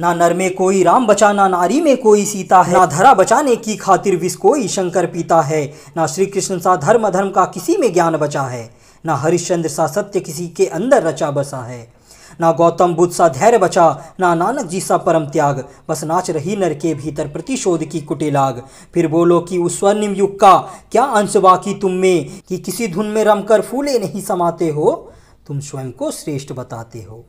ना नर में कोई राम बचा ना नारी में कोई सीता है ना धरा बचाने की खातिर विष कोई शंकर पीता है ना श्री कृष्ण सा धर्म धर्म का किसी में ज्ञान बचा है ना हरिश्चंद्र सा सत्य किसी के अंदर रचा बसा है ना गौतम बुद्ध सा धैर्य बचा ना नानक जी सा परम त्याग बस नाच रही नर के भीतर प्रतिशोध की कुटिलाग फिर बोलो कि उस स्वर्णिम युग का क्या अंश बाकी तुम में कि किसी धुन में रमकर फूले नहीं समाते हो तुम स्वयं को श्रेष्ठ बताते हो